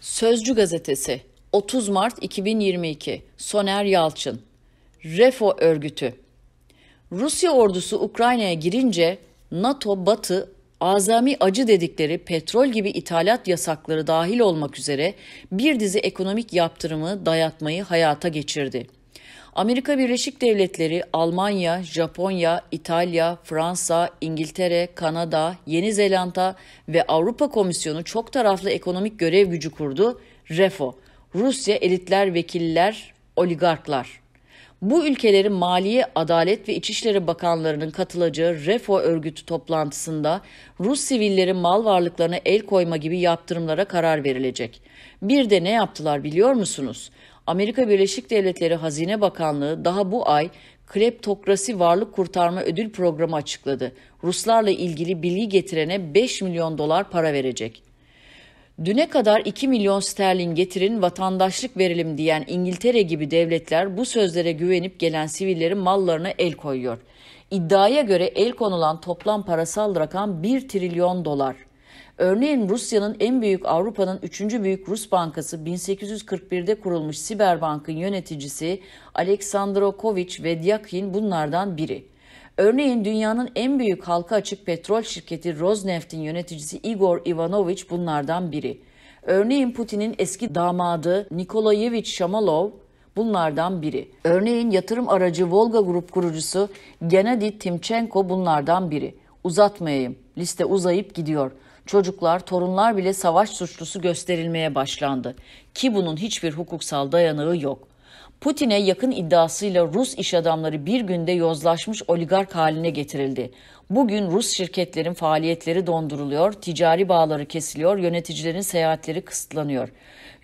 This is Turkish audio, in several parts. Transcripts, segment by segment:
Sözcü Gazetesi 30 Mart 2022 Soner Yalçın Refo örgütü Rusya ordusu Ukrayna'ya girince NATO Batı azami acı dedikleri petrol gibi ithalat yasakları dahil olmak üzere bir dizi ekonomik yaptırımı dayatmayı hayata geçirdi. Amerika Birleşik Devletleri, Almanya, Japonya, İtalya, Fransa, İngiltere, Kanada, Yeni Zelanda ve Avrupa Komisyonu çok taraflı ekonomik görev gücü kurdu. REFO, Rusya elitler, vekiller, oligarklar. Bu ülkelerin Maliye, Adalet ve İçişleri Bakanlarının katılacağı REFO örgütü toplantısında Rus sivillerin mal varlıklarına el koyma gibi yaptırımlara karar verilecek. Bir de ne yaptılar biliyor musunuz? Amerika Birleşik Devletleri Hazine Bakanlığı daha bu ay Kleptokrasi Varlık Kurtarma Ödül Programı açıkladı. Ruslarla ilgili bilgi getirene 5 milyon dolar para verecek. Düne kadar 2 milyon sterlin getirin vatandaşlık verelim diyen İngiltere gibi devletler bu sözlere güvenip gelen sivillerin mallarına el koyuyor. İddiaya göre el konulan toplam parasal rakam 1 trilyon dolar. Örneğin Rusya'nın en büyük Avrupa'nın 3. büyük Rus bankası 1841'de kurulmuş Siberbank'ın yöneticisi Aleksandrokovich Vedyakin bunlardan biri. Örneğin dünyanın en büyük halka açık petrol şirketi Rosneft'in yöneticisi Igor Ivanovich bunlardan biri. Örneğin Putin'in eski damadı Nikolayevich Shamalov bunlardan biri. Örneğin yatırım aracı Volga Grup kurucusu Gennady Timchenko bunlardan biri. Uzatmayayım, liste uzayıp gidiyor çocuklar, torunlar bile savaş suçlusu gösterilmeye başlandı ki bunun hiçbir hukuksal dayanağı yok. Putin'e yakın iddiasıyla Rus iş adamları bir günde yozlaşmış oligark haline getirildi. Bugün Rus şirketlerin faaliyetleri donduruluyor, ticari bağları kesiliyor, yöneticilerin seyahatleri kısıtlanıyor.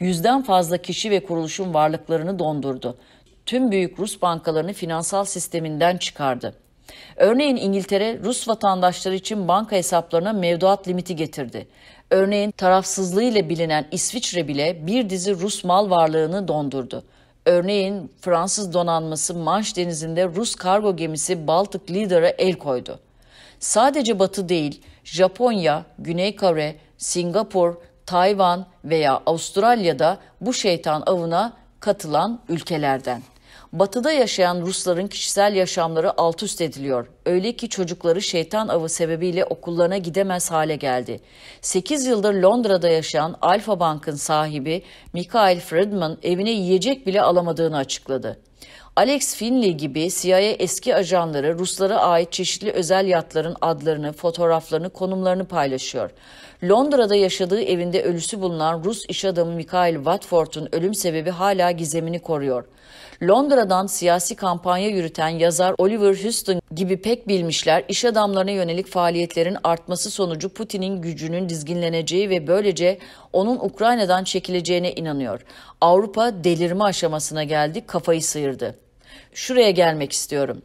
Yüzden fazla kişi ve kuruluşun varlıklarını dondurdu. Tüm büyük Rus bankalarını finansal sisteminden çıkardı. Örneğin İngiltere Rus vatandaşları için banka hesaplarına mevduat limiti getirdi. Örneğin tarafsızlığıyla bilinen İsviçre bile bir dizi Rus mal varlığını dondurdu. Örneğin Fransız donanması Manş denizinde Rus kargo gemisi Baltic Leader'a el koydu. Sadece Batı değil, Japonya, Güney Kore, Singapur, Tayvan veya Avustralya'da bu şeytan avına katılan ülkelerden. Batı'da yaşayan Rusların kişisel yaşamları alt üst ediliyor. Öyle ki çocukları şeytan avı sebebiyle okullarına gidemez hale geldi. 8 yıldır Londra'da yaşayan Alfa Bank'ın sahibi Mikhail Friedman evine yiyecek bile alamadığını açıkladı. Alex Finley gibi CIA eski ajanları Ruslara ait çeşitli özel yatların adlarını, fotoğraflarını, konumlarını paylaşıyor. Londra'da yaşadığı evinde ölüsü bulunan Rus iş adamı Mikhail Watford'un ölüm sebebi hala gizemini koruyor. Londra'dan siyasi kampanya yürüten yazar Oliver Houston gibi pek bilmişler iş adamlarına yönelik faaliyetlerin artması sonucu Putin'in gücünün dizginleneceği ve böylece onun Ukrayna'dan çekileceğine inanıyor. Avrupa delirme aşamasına geldi, kafayı sıyırdı. Şuraya gelmek istiyorum.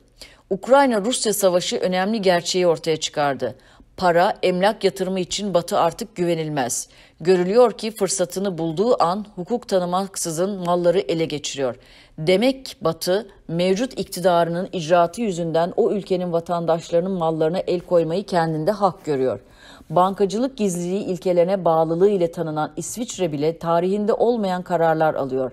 Ukrayna-Rusya savaşı önemli gerçeği ortaya çıkardı. Para, emlak yatırımı için Batı artık güvenilmez. Görülüyor ki fırsatını bulduğu an hukuk tanımaksızın malları ele geçiriyor. Demek Batı mevcut iktidarının icraatı yüzünden o ülkenin vatandaşlarının mallarına el koymayı kendinde hak görüyor. Bankacılık gizliliği ilkelerine bağlılığı ile tanınan İsviçre bile tarihinde olmayan kararlar alıyor.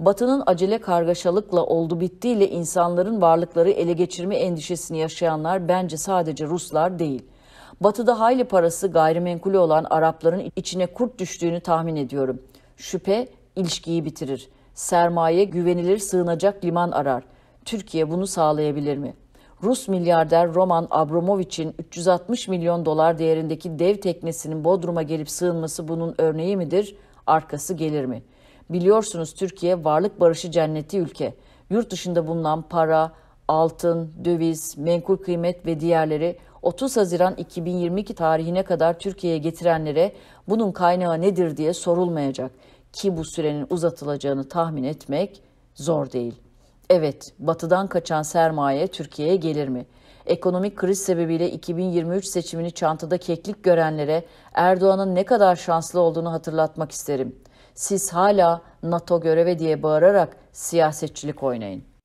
Batı'nın acele kargaşalıkla oldu bittiyle insanların varlıkları ele geçirme endişesini yaşayanlar bence sadece Ruslar değil. Batı'da hayli parası gayrimenkulü olan Arapların içine kurt düştüğünü tahmin ediyorum. Şüphe ilişkiyi bitirir. Sermaye güvenilir sığınacak liman arar. Türkiye bunu sağlayabilir mi? Rus milyarder Roman Abramovich'in 360 milyon dolar değerindeki dev teknesinin Bodrum'a gelip sığınması bunun örneği midir? Arkası gelir mi?'' Biliyorsunuz Türkiye varlık barışı cenneti ülke. Yurt dışında bulunan para, altın, döviz, menkul kıymet ve diğerleri 30 Haziran 2022 tarihine kadar Türkiye'ye getirenlere bunun kaynağı nedir diye sorulmayacak ki bu sürenin uzatılacağını tahmin etmek zor değil. Evet, batıdan kaçan sermaye Türkiye'ye gelir mi? Ekonomik kriz sebebiyle 2023 seçimini çantada keklik görenlere Erdoğan'ın ne kadar şanslı olduğunu hatırlatmak isterim. Siz hala NATO göreve diye bağırarak siyasetçilik oynayın.